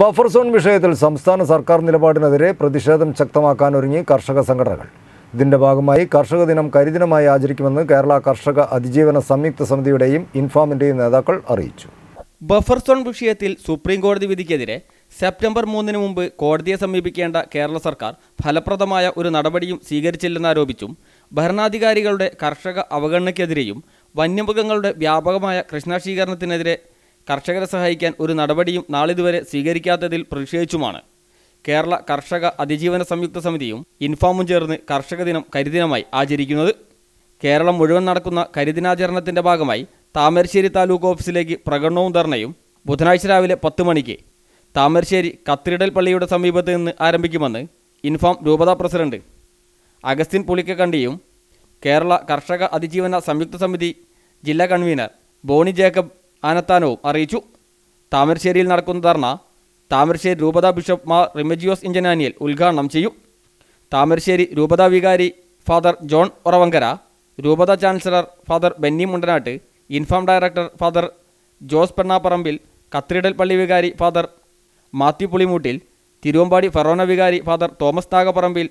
buffer zone വിഷയത്തിൽ സംസ്ഥാന സർക്കാർ നിലപാടിനെതിരെ പ്രതിഷേധം ശക്തമാക്കാൻ ഒരുങ്ങി കർഷക സംഘടനകൾ ഇതിന്റെ ഭാഗമായി കർഷക ദിനം കരിദിനമായി ആചരിക്കുമെന്ന് കേരള കർഷക അതിജീവന സംയുക്ത സമിതിയുടെയും ഇൻഫാമിൻ്റെയും നേതാക്കൾ അറിയിച്ചു ബഫർ സോൺ വിഷയത്തിൽ സുപ്രീം കോടതി വിധിക്കെതിരെ സെപ്റ്റംബർ മൂന്നിന് മുമ്പ് കോടതിയെ സമീപിക്കേണ്ട കേരള സർക്കാർ ഫലപ്രദമായ ഒരു നടപടിയും സ്വീകരിച്ചില്ലെന്നാരോപിച്ചും ഭരണാധികാരികളുടെ കർഷക അവഗണനയ്ക്കെതിരെയും വന്യമൃഗങ്ങളുടെ വ്യാപകമായ കൃഷ്ണാശീകരണത്തിനെതിരെ കർഷകരെ സഹായിക്കാൻ ഒരു നടപടിയും നാളിതുവരെ സ്വീകരിക്കാത്തതിൽ പ്രതിഷേധിച്ചുമാണ് കേരള കർഷക അതിജീവന സംയുക്ത സമിതിയും ഇൻഫാമും ചേർന്ന് കർഷക ദിനം കരിദിനമായി ആചരിക്കുന്നത് കേരളം മുഴുവൻ നടക്കുന്ന കരിദിനാചരണത്തിന്റെ ഭാഗമായി താമരശ്ശേരി താലൂക്ക് ഓഫീസിലേക്ക് പ്രകടനവും ധർണയും ബുധനാഴ്ച രാവിലെ പത്ത് മണിക്ക് താമരശ്ശേരി കത്തിരിടൽ പള്ളിയുടെ സമീപത്ത് നിന്ന് ആരംഭിക്കുമെന്ന് ഇൻഫാം രൂപതാ പ്രസിഡന്റ് അഗസ്റ്റിൻ പുളിക്കക്കണ്ടിയും കേരള കർഷക അതിജീവന സംയുക്ത സമിതി ജില്ലാ കൺവീനർ ബോണി ജേക്കബ് ആനത്താനവും അറിയിച്ചു താമരശ്ശേരിയിൽ നടക്കുന്ന ധർണ താമരശ്ശേരി രൂപതാ ബിഷപ്പ് മാർ റിമജിയോസ് ഇഞ്ചനാനിയൽ ഉദ്ഘാടനം ചെയ്യും താമരശ്ശേരി രൂപതാ വികാരി ഫാദർ ജോൺ ഉറവങ്കര രൂപത chancellor father Benny Mundanattu INFAM director father Jose Pennapparambil cathedral പള്ളി വികാരി ഫാദർ മാത്യു പുളിമൂട്ടിൽ തിരുവമ്പാടി ഫറോന വികാരി ഫാദർ തോമസ് നാഗപ്പറമ്പിൽ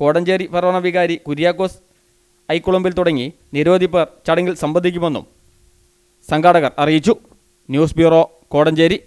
കോടഞ്ചേരി ഫറോന വികാരി കുര്യാക്കോസ് ഐക്കുളമ്പിൽ തുടങ്ങി നിരവധി പേർ ചടങ്ങിൽ സംബന്ധിക്കുമെന്നും സംഘാടകർ അറിയിച്ചു ന്യൂസ് ബ്യൂറോ കോടഞ്ചേരി